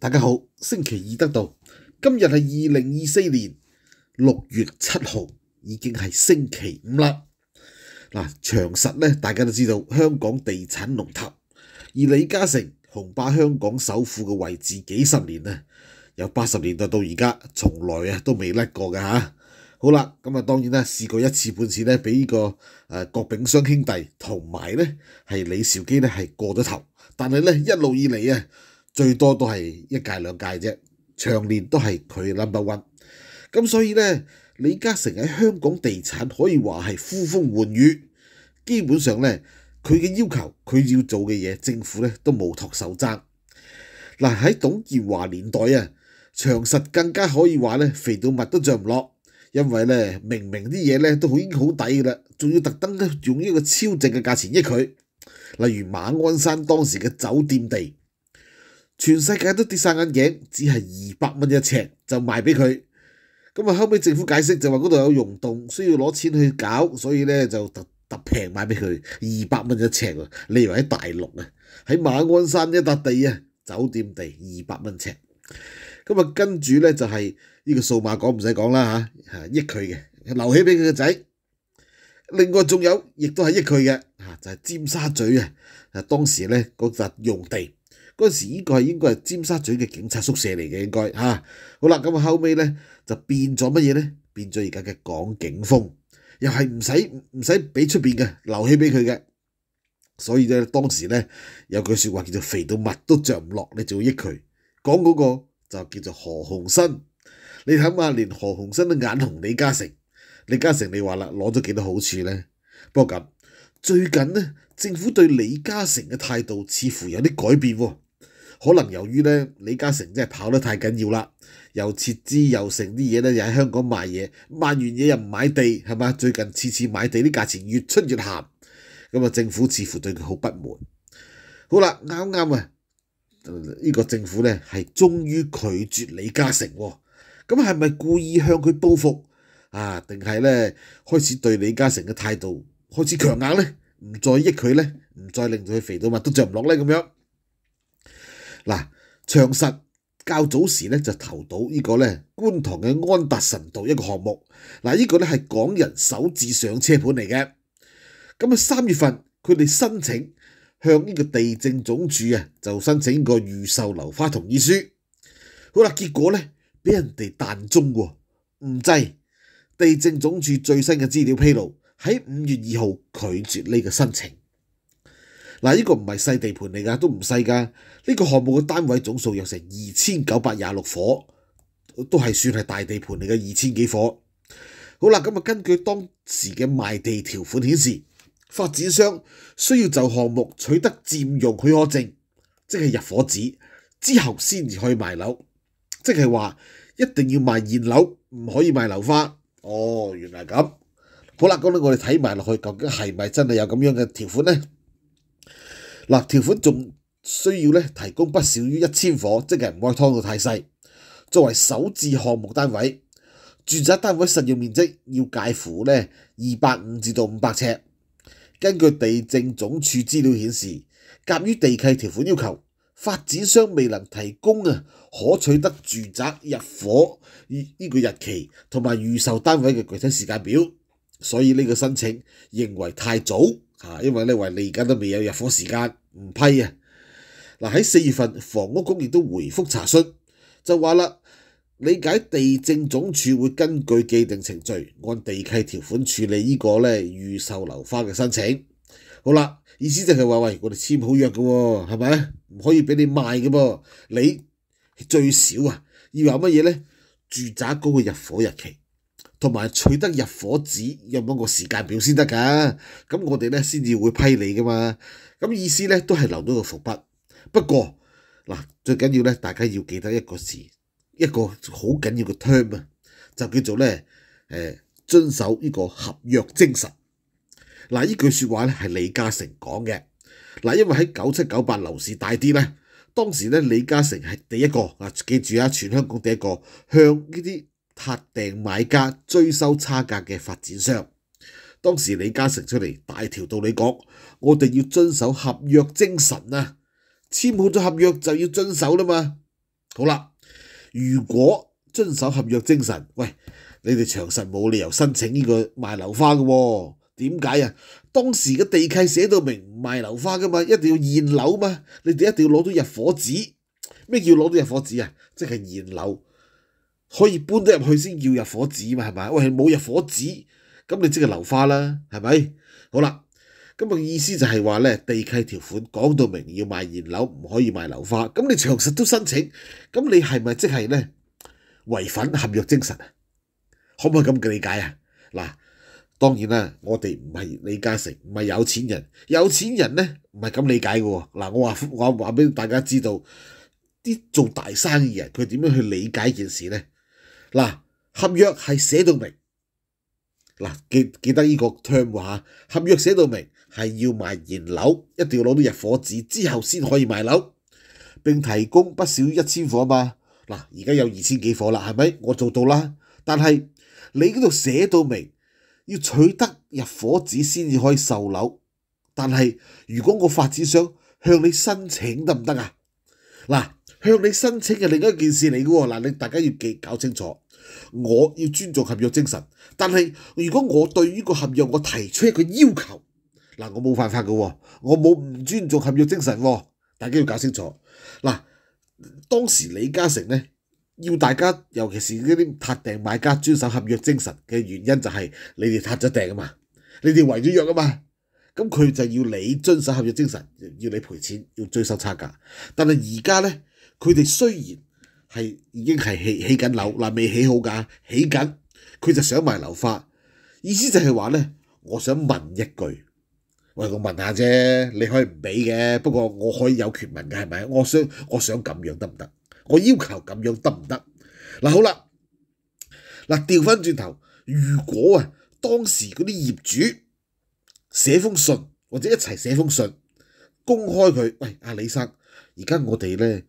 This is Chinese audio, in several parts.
大家好，星期二得到今日系二零二四年六月七号，已经系星期五啦。嗱，长实咧，大家都知道香港地产龙头，而李嘉诚雄霸香港首富嘅位置几十年啊，由八十年代到而家，从来啊都未甩过嘅吓。好啦，咁啊，当然啦，试过一次半次咧，俾呢个诶郭炳湘兄弟同埋咧系李兆基咧系过咗头，但系咧一路以嚟啊。最多都係一屆兩屆啫，長年都係佢 number one。咁所以呢，李嘉誠喺香港地產可以話係呼風喚雨。基本上呢，佢嘅要求，佢要做嘅嘢，政府呢都冇托手踭。嗱喺董建華年代啊，長實更加可以話呢，肥到物都著唔落，因為咧明明啲嘢咧都已經好抵㗎啦，仲要特登用一個超正嘅價錢益佢。例如馬鞍山當時嘅酒店地。全世界都跌晒眼鏡，只係二百蚊一尺就賣俾佢。咁啊，後屘政府解釋就話嗰度有溶洞，需要攞錢去搞，所以咧就特特平買俾佢二百蚊一尺喎。你以為喺大陸啊，喺馬鞍山一笪地啊，酒店地二百蚊尺。咁啊，跟住咧就係呢個數碼港唔使講啦嚇嚇益佢嘅留起俾佢個仔。另外仲有亦都係益佢嘅就係尖沙咀啊，當時咧嗰笪用地。嗰陣時，依個係應該係尖沙咀嘅警察宿舍嚟嘅，應該嚇。好啦，咁啊後尾咧就變咗乜嘢咧？變咗而家嘅港警風，又係唔使唔使俾出邊嘅留氣俾佢嘅。所以咧，當時咧有句説話叫做肥到襪都著唔落，你就要益佢。講嗰個就叫做何鴻燊。你睇下，連何鴻燊都眼紅李嘉誠。李嘉誠你話啦，攞咗幾多好處咧？不過咁最近咧，政府對李嘉誠嘅態度似乎有啲改變喎。可能由於咧李嘉誠真係跑得太緊要啦，又撤資又剩啲嘢咧，又喺香港賣嘢，賣完嘢又唔買地係嘛？最近次次買地啲價錢越出越鹹，咁啊政府似乎對佢好不滿。好啦，啱啱啊，呢個政府咧係終於拒絕李嘉誠喎，咁係咪故意向佢報復啊？定係咧開始對李嘉誠嘅態度開始強硬咧，唔再益佢咧，唔再令佢肥到乜都著唔落咧咁樣？嗱，长实较早时咧就投到呢个咧观塘嘅安达臣道一个项目，嗱呢个咧系港人首次上车盘嚟嘅，咁啊三月份佢哋申请向呢个地政总署啊就申请個个预售楼花同意书，好啦，结果咧俾人哋弹中喎，唔制，地政总署最新嘅资料披露喺五月二号拒绝呢个申请。嗱，呢個唔係細地盤嚟噶，都唔細噶。呢個項目嘅單位總數有成二千九百廿六伙，都係算係大地盤嚟嘅二千幾伙。好啦，咁啊，根據當時嘅賣地條款顯示，發展商需要就項目取得占用許可證，即係入伙紙之後先至可以賣樓，即係話一定要賣現樓，唔可以賣樓花。哦，原來咁。好啦，咁咧，我哋睇埋落去，究竟係咪真係有咁樣嘅條款呢？嗱，條款仲需要咧提供不少於一千伙，即係唔可以拖到太細。作為首置項目單位，住宅單位實用面積要介乎咧二百五至到五百尺。根據地政總署資料顯示，鑑於地契條款要求，發展商未能提供啊可取得住宅入伙呢個日期同埋預售單位嘅具體時間表，所以呢個申請認為太早。啊，因為咧，話你而家都未有入伙時間，唔批啊！嗱，喺四月份，房屋工亦都回覆查詢，就話啦，理解地政總署會根據既定程序，按地契條款處理呢個咧預售樓花嘅申請。好啦，意思就係話，喂，我哋簽好約嘅喎，係咪？唔可以俾你賣嘅噃，你最少啊，要有乜嘢呢？住宅嗰個入伙日期。同埋取得入伙紙有冇個時間表先得㗎？咁我哋咧先至會批你噶嘛？咁意思咧都係留到個伏筆。不過嗱，最緊要咧，大家要記得一個字，一個好緊要嘅 term 啊，就叫做咧誒遵守呢個合約精神。嗱，呢句説話咧係李嘉誠講嘅。嗱，因為喺九七九八樓市大跌咧，當時咧李嘉誠係第一個啊，記住啊，全香港第一個向呢啲。特定買家追收差價嘅發展商，當時李嘉誠出嚟大條道理講，我哋要遵守合約精神啊！簽好咗合約就要遵守啦嘛。好啦，如果遵守合約精神，喂，你哋長實冇理由申請呢個賣樓花嘅喎。點解啊？當時嘅地契寫到明卖賣樓花㗎嘛，一定要現樓嘛。你哋一定要攞到入伙紙。咩叫攞到入伙紙啊？即係現樓。可以搬得入去先要入火子嘛？係咪？喂，冇入火子，咁你即係流花啦，係咪？好啦，咁啊意思就係話咧，地契條款講到明要賣現樓，唔可以賣流花。咁你長實都申請，咁你係咪即係咧違反合約精神？可唔可以咁嘅理解啊？嗱，當然啦，我哋唔係李嘉誠，唔係有錢人，有錢人咧唔係咁理解嘅喎。嗱，我話話俾大家知道，啲做大生意人佢點樣去理解件事呢？嗱，合約係寫到明，嗱記記得呢個 term 嚇，合約寫到明係要賣現樓，一定要攞到入伙紙之後先可以賣樓，並提供不少一千伙嘛。嗱，而家有二千幾伙啦，係咪？我做到啦。但係你嗰度寫到明，要取得入伙紙先至可以售樓。但係如果我發展商向你申請得唔得啊？嗱？向你申請嘅另一件事嚟嘅喎，嗱你大家要記搞清楚，我要尊重合約精神，但系如果我對於個合約我提出一個要求，嗱我冇犯法嘅喎，我冇唔尊重合約精神，大家要搞清楚。嗱，當時李嘉誠咧要大家，尤其是嗰啲塔訂買家遵守合約精神嘅原因就係你哋塔咗訂啊嘛，你哋違咗約啊嘛，咁佢就要你遵守合約精神，要你賠錢，要追收差價。但係而家咧。佢哋雖然係已經係起起緊樓，嗱未起好㗎，起緊佢就想賣樓花。意思就係話咧，我想問一句，喂，我問下啫，你可以唔俾嘅，不過我可以有權問㗎，係咪？我想我想咁樣得唔得？我要求咁樣得唔得？嗱好啦，嗱調翻轉頭，如果啊當時嗰啲業主寫封信，或者一齊寫封信公開佢，喂阿李生，而家我哋咧。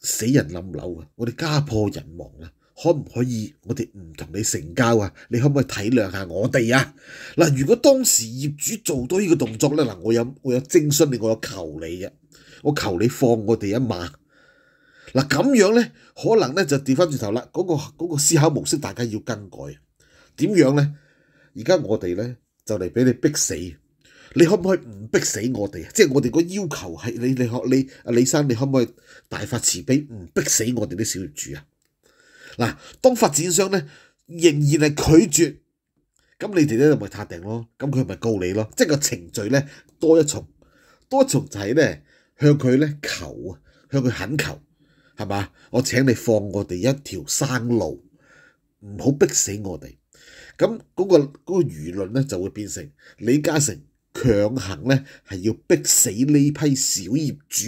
死人冧楼啊！我哋家破人亡啊，可唔可以我哋唔同你成交啊？你可唔可以体谅下我哋啊？嗱，如果当时业主做多呢个动作咧，嗱，我有我有征询你，我有求你嘅，我求你放我哋一马。嗱，咁样咧，可能咧就掉翻转头啦，嗰个嗰个思考模式大家要更改。点样咧？而家我哋咧就嚟俾你逼死。你可唔可以唔逼死我哋啊？即係我哋個要求係你，你可你啊李生，你可唔可以大發慈悲，唔逼死我哋啲小業主啊？嗱，當發展商咧仍然係拒絕，咁你哋咧咪拍定咯，咁佢咪告你咯，即係個程序咧多一重，多一重就係咧向佢咧求啊，向佢肯求係嘛？我請你放我哋一條生路，唔好逼死我哋。咁嗰個嗰個輿論咧就會變成李嘉誠。強行咧係要逼死呢批小業主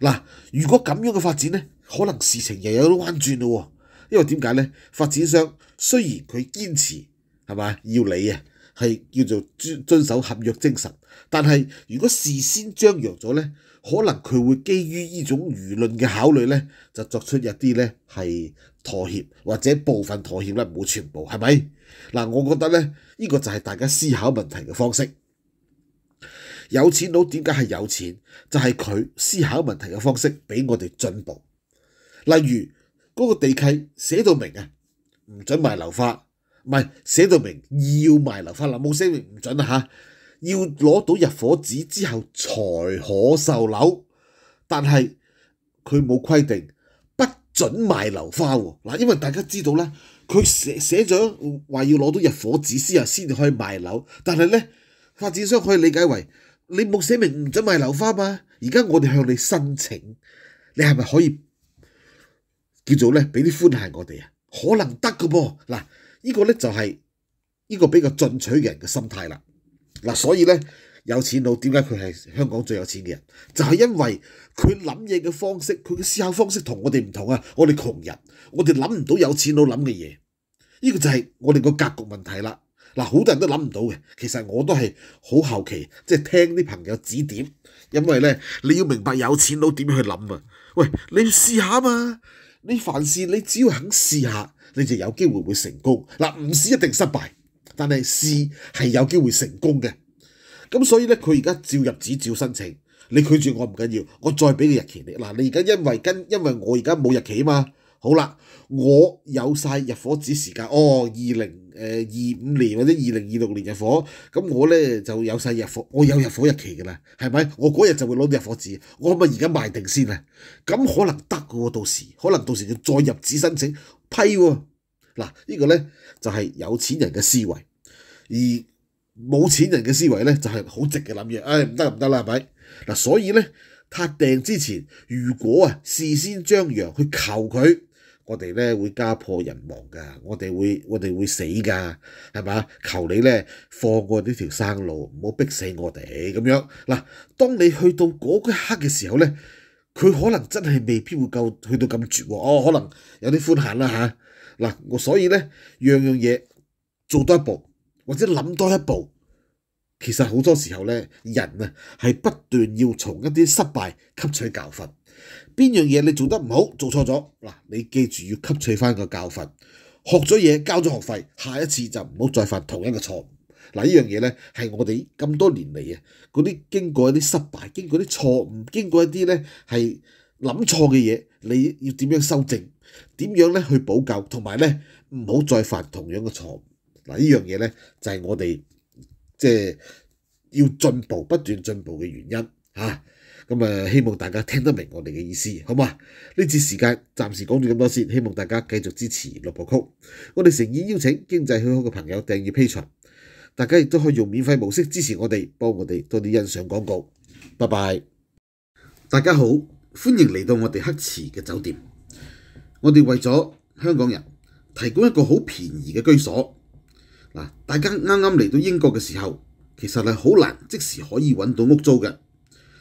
嗱。如果咁樣嘅發展咧，可能事情又有彎轉咯。因為點解咧？發展商雖然佢堅持係嘛要你啊，係叫做遵遵守合約精神，但係如果事先張揚咗咧，可能佢會基於呢種輿論嘅考慮咧，就作出一啲咧係妥協或者部分妥協啦，唔好全部係咪嗱？我覺得咧，呢個就係大家思考問題嘅方式。有錢佬點解係有錢？就係佢思考問題嘅方式俾我哋進步。例如嗰個地契寫到明啊，唔准賣樓花，唔係寫到明要賣樓花嗱，冇寫明唔准啊要攞到入伙紙之後才可售樓。但係佢冇規定不准賣樓花喎嗱，因為大家知道咧，佢寫寫咗話要攞到入伙紙先啊，先可以賣樓。但係咧，發展商可以理解為。你冇寫明唔准賣樓花嘛？而家我哋向你申請，你係咪可以叫做咧俾啲歡限我哋啊？可能得噶噃嗱，呢個咧就係呢個比較進取嘅人嘅心態啦。嗱，所以咧有錢佬點解佢係香港最有錢嘅人？就係因為佢諗嘢嘅方式，佢嘅思考方式同我哋唔同啊！我哋窮人，我哋諗唔到有錢佬諗嘅嘢，呢個就係我哋個格局問題啦。嗱，好多人都諗唔到嘅。其實我都係好後期，即係聽啲朋友指點。因為咧，你要明白有錢佬點去諗啊！喂，你試下嘛！你凡事你只要肯試下，你就有機會會成功。嗱，唔試一定失敗，但係試係有機會成功嘅。咁所以咧，佢而家照入紙照申請。你拒絕我唔緊要，我再俾個日期你。嗱，你而家因為跟因為我而家冇日期啊嘛。好啦，我有晒入伙紙時間。哦，二零。二五年或者二零二六年入火，咁我咧就有晒入火，我有入火日期嘅啦，係咪？我嗰日就會攞入火紙，我可唔可以而家賣定先啊？咁可能得嘅喎，到時可能到時要再入紙申請批喎。嗱，呢個咧就係有錢人嘅思維，而冇錢人嘅思維咧就係好直嘅諗樣，唉唔得唔得啦，係咪？嗱，所以咧，他訂之前如果啊事先張揚去求佢。我哋咧會家破人亡噶，我哋會我哋會死噶，係嘛？求你咧放過呢條生路，唔好逼死我哋咁樣。嗱，當你去到嗰一刻嘅時候咧，佢可能真係未必會夠去到咁絕喎。哦，可能有啲寬限啦嚇。嗱，我所以咧樣樣嘢做多一步，或者諗多一步，其實好多時候咧，人啊係不斷要從一啲失敗吸取教訓。边样嘢你做得唔好，做错咗嗱，你记住要吸取翻个教训，学咗嘢交咗学费，下一次就唔好再犯同一嘅错误。嗱呢样嘢咧系我哋咁多年嚟啊，嗰啲经过一啲失败，经过啲错误，经过一啲咧系谂错嘅嘢，你要点样修正？点样咧去补救？同埋咧唔好再犯同样嘅错误。嗱呢样嘢咧就系我哋即系要进步，不断进步嘅原因吓。咁啊，希望大家聽得明我哋嘅意思，好嘛？呢次時間暫時講住咁多先，希望大家繼續支持六部曲。我哋誠意邀請經濟许可嘅朋友訂阅批巡，大家亦都可以用免費模式支持我哋，幫我哋多啲欣賞廣告。拜拜！大家好，歡迎嚟到我哋黑池嘅酒店。我哋為咗香港人提供一個好便宜嘅居所。嗱，大家啱啱嚟到英國嘅時候，其實係好難即時可以揾到屋租嘅。